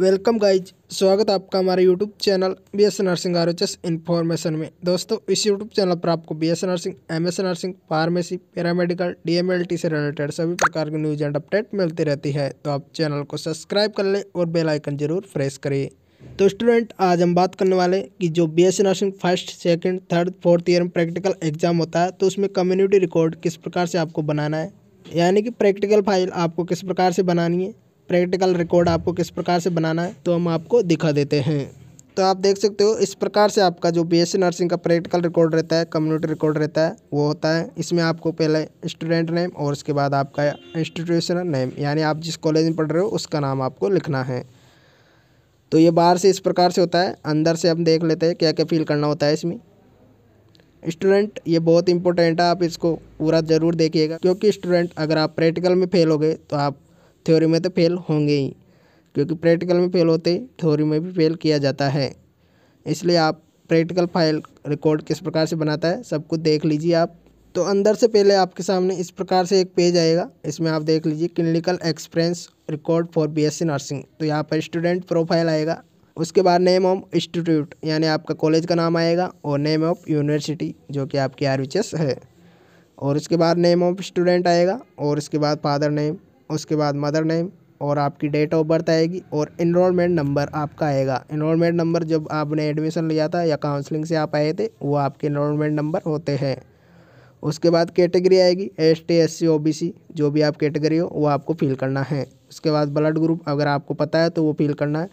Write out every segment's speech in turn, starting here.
welcome guys स्वागत आपका हमारे YouTube channel B S nursing R H S information में दोस्तों इस यूट्यूब चैनल पर आपको B S nursing M S nursing pharmacy paramedical D M L T से रिलेटेड सभी प्रकार की न्यूज एंड अपडेट मिलती रहती है तो आप चैनल को सब्सक्राइब कर लें और बेल आइकन जरूर प्रेस करें तो स्टूडेंट आज हम बात करने वाले कि जो B S nursing first second third fourth year में प्रैक्टिकल एग्जाम होता है तो उसमें कम्युनिटी रिकॉर्ड किस प्रकार से आपको बनाना है यानी कि प्रैक्टिकल फाइल आपको किस प्रकार से बनानी है प्रैक्टिकल रिकॉर्ड आपको किस प्रकार से बनाना है तो हम आपको दिखा देते हैं तो आप देख सकते हो इस प्रकार से आपका जो बीएससी नर्सिंग का प्रैक्टिकल रिकॉर्ड रहता है कम्युनिटी रिकॉर्ड रहता है वो होता है इसमें आपको पहले स्टूडेंट नेम और उसके बाद आपका इंस्टीट्यूशनल नेम यानी आप जिस कॉलेज में पढ़ रहे हो उसका नाम आपको लिखना है तो ये बाहर से इस प्रकार से होता है अंदर से हम देख लेते हैं क्या क्या फील करना होता है इसमें स्टूडेंट ये बहुत इंपॉर्टेंट है आप इसको पूरा ज़रूर देखिएगा क्योंकि स्टूडेंट अगर आप प्रैक्टिकल में फेल हो गए तो आप थ्योरी में तो फेल होंगे ही क्योंकि प्रैक्टिकल में फेल होते थ्योरी में भी फेल किया जाता है इसलिए आप प्रैक्टिकल फाइल रिकॉर्ड किस प्रकार से बनाता है सब कुछ देख लीजिए आप तो अंदर से पहले आपके सामने इस प्रकार से एक पेज आएगा इसमें आप देख लीजिए clinical experience record for BSc nursing तो यहाँ पर स्टूडेंट प्रोफाइल आएगा उसके बाद नेम ऑफ इंस्टीट्यूट यानी आपका कॉलेज का नाम आएगा और नेम ऑफ यूनिवर्सिटी जो कि आपकी आर है और उसके बाद नेम ऑफ स्टूडेंट आएगा और उसके बाद फादर नेम उसके बाद मदर नेम और आपकी डेट ऑफ बर्थ आएगी और इनरोलमेंट नंबर आपका आएगा इनरोलमेंट नंबर जब आपने एडमिशन लिया था या काउंसलिंग से आप आए थे वो आपके इनरोलमेंट नंबर होते हैं उसके बाद कैटेगरी आएगी S T S C O B C जो भी आप कैटेगरी हो वो आपको फिल करना है उसके बाद ब्लड ग्रुप अगर आपको पता है तो वो फिल करना है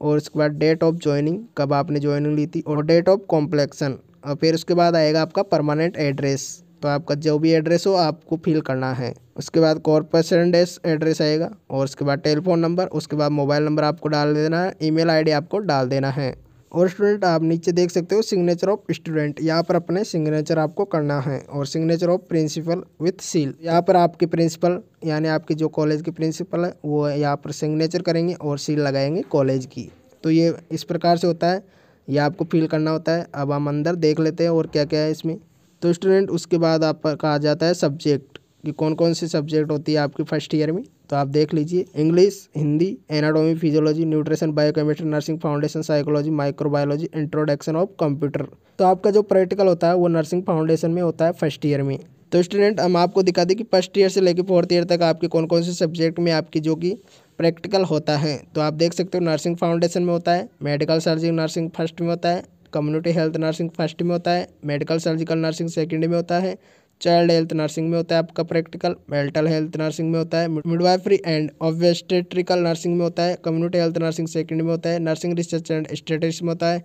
और उसके बाद डेट ऑफ ज्वाइनिंग कब आपने ज्वाइनिंग ली थी और डेट ऑफ कॉम्प्लेक्शन और फिर उसके बाद आएगा आपका परमानेंट एड्रेस तो आपका जो भी एड्रेस हो आपको फिल करना है उसके बाद कॉर्पोरेशन एड्रेस आएगा और उसके बाद टेलीफोन नंबर उसके बाद मोबाइल नंबर आपको डाल देना है ईमेल आईडी आपको डाल देना है और स्टूडेंट आप नीचे देख सकते हो सिग्नेचर ऑफ स्टूडेंट यहाँ पर अपने सिग्नेचर आपको करना है और signature of principal with seal यहाँ पर आपके प्रिंसिपल यानी आपके जो कॉलेज के प्रिंसिपल है वो यहाँ पर सिग्नेचर करेंगे और सील लगाएंगे कॉलेज की तो ये इस प्रकार से होता है ये आपको फील करना होता है अब हम अंदर देख लेते हैं और क्या क्या है इसमें तो स्टूडेंट उसके बाद आप कहा जाता है सब्जेक्ट कि कौन कौन से सब्जेक्ट होती है आपकी फर्स्ट ईयर में तो आप देख लीजिए English Hindi anatomy physiology nutrition biochemistry nursing foundation psychology microbiology introduction of computer तो आपका जो प्रैक्टिकल होता है वो नर्सिंग फाउंडेशन में होता है फर्स्ट ईयर में तो स्टूडेंट हम आपको दिखा दें कि फर्स्ट ईयर से लेकर फोर्थ ईयर तक आपके कौन कौन से सब्जेक्ट में आपकी जो कि प्रैक्टिकल होता है तो आप देख सकते हो नर्सिंग फाउंडेशन में होता है मेडिकल सर्जिंग नर्सिंग फर्स्ट में होता है कम्युनिटी हेल्थ नर्सिंग फर्स्ट में होता है मेडिकल सर्जिकल नर्सिंग सेकेंड में होता है चाइल्ड हेल्थ नर्सिंग में होता है आपका प्रैक्टिकल मेंटल हेल्थ नर्सिंग में होता है मिडवाइफरी एंड ऑब्वेस्टेट्रिकल नर्सिंग में होता है कम्युनिटी हेल्थ नर्सिंग सेकंड में होता है नर्सिंग रिसर्च एंड स्टेटिक्स में होता है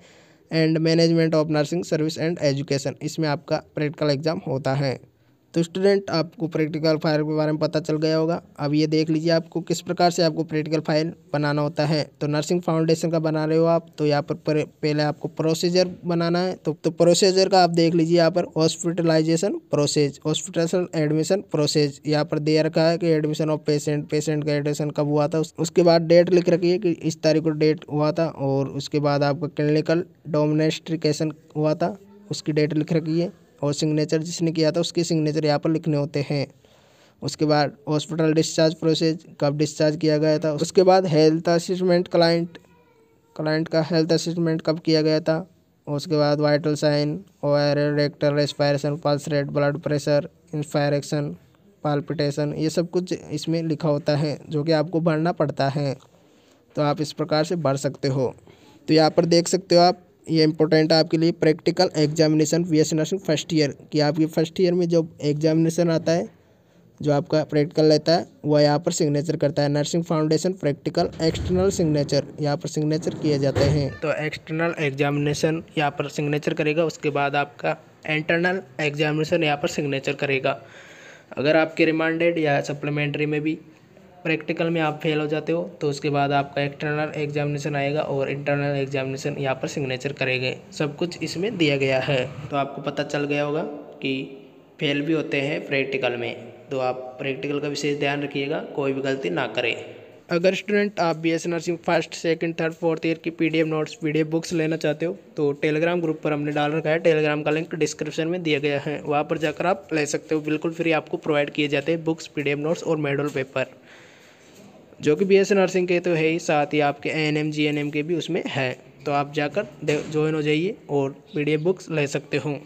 and management of nursing service and education इसमें आपका प्रैक्टिकल एग्जाम होता है तो स्टूडेंट आपको प्रैक्टिकल फाइल के बारे में पता चल गया होगा अब ये देख लीजिए आपको किस प्रकार से आपको प्रैक्टिकल फाइल बनाना होता है तो नर्सिंग फाउंडेशन का बना रहे हो आप तो यहाँ पर पहले आपको प्रोसीजर बनाना है तो तो प्रोसीजर का आप देख लीजिए यहाँ पर hospitalisation process hospital admission process यहाँ पर दे रखा है कि एडमिशन ऑफ पेशेंट पेशेंट का एडमिशन कब हुआ था उसके बाद डेट लिख रखी है कि इस तारीख को डेट हुआ था और उसके बाद आपका क्लिनिकल डोमिनेस्ट्रिकेशन हुआ था उसकी डेट लिख रखी है और सिग्नेचर जिसने किया था उसके सिग्नेचर यहाँ पर लिखने होते हैं उसके बाद हॉस्पिटल डिस्चार्ज प्रोसेस कब डिस्चार्ज किया गया था उसके बाद हेल्थ असिस्टमेंट क्लाइंट क्लाइंट का हेल्थ असिस्टमेंट कब किया गया था उसके बाद वाइटल साइन ओर रेक्टर respiration pulse rate blood pressure inspection palpitation ये सब कुछ इसमें लिखा होता है जो कि आपको भरना पड़ता है तो आप इस प्रकार से भर सकते हो तो यहाँ पर देख सकते हो आप ये इंपॉर्टेंट है आपके लिए practical examination B S nursing first year कि आपके फर्स्ट ईयर में जो एग्जामिनेशन आता है जो आपका प्रैक्टिकल रहता है वह यहाँ पर सिग्नेचर करता है nursing foundation practical external signature यहाँ पर सिग्नेचर किए जाते हैं तो एक्सटर्नल एग्जामिनेशन यहाँ पर सिग्नेचर करेगा उसके बाद आपका इंटरनल एग्जामिनेशन यहाँ पर सिग्नेचर करेगा अगर आपके रिमांडेड या सप्लीमेंट्री में भी प्रैक्टिकल में आप फेल हो जाते हो तो उसके बाद आपका एक्सटर्नल एग्जामिनेशन आएगा और इंटरनल एग्जामिनेशन यहाँ पर सिग्नेचर करेंगे सब कुछ इसमें दिया गया है तो आपको पता चल गया होगा कि फेल भी होते हैं प्रैक्टिकल में तो आप प्रैक्टिकल का विशेष ध्यान रखिएगा कोई भी गलती ना करें अगर स्टूडेंट आप B S nursing first second third fourth year की पीडीएफ नोट्स पीडीएफ बुक्स लेना चाहते हो तो टेलीग्राम ग्रुप पर हमने डाल रखा है टेलीग्राम का लिंक डिस्क्रिप्शन में दिया गया है वहाँ पर जाकर आप ले सकते हो बिल्कुल फ्री आपको प्रोवाइड किए जाते हैं बुक्स पीडीएफ नोट्स और मेडल पेपर जो कि बी नर्सिंग के तो है ही साथ ही आपके N M G N M के भी उसमें है तो आप जाकर ज्वाइन हो जाइए और पी बुक्स ले सकते हो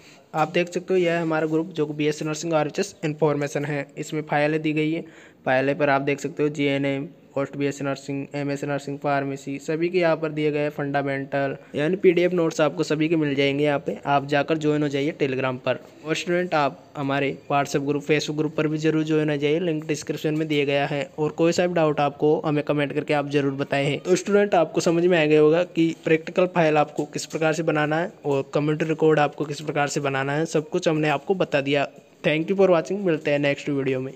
आप देख सकते हो यह हमारा ग्रुप जो कि B S nursing R H S information है इसमें फाइलें दी गई है फाइलें पर आप देख सकते हो G N M post B S nursing M S nursing pharmacy सभी के यहाँ पर दिए गए फंडामेंटल यानी पी डी एफ नोट्स आपको सभी के मिल जाएंगे यहाँ पे आप जाकर ज्वाइन हो जाइए टेलीग्राम पर और स्टूडेंट आप हमारे व्हाट्सएप ग्रुप फेसबुक ग्रुप पर भी जरूर ज्वाइन हो जाइए लिंक डिस्क्रिप्शन में दिया गया है और कोई सा भी डाउट आपको हमें कमेंट करके आप जरूर बताए हैं तो स्टूडेंट आपको समझ में आ गया होगा कि प्रैक्टिकल फाइल आपको किस प्रकार से बनाना है और कम्प्यूटर रिकॉर्ड आपको किस प्रकार से बनाना है सब कुछ हमने आपको बता दिया थैंक यू फॉर वॉचिंग मिलते हैं नेक्स्ट वीडियो में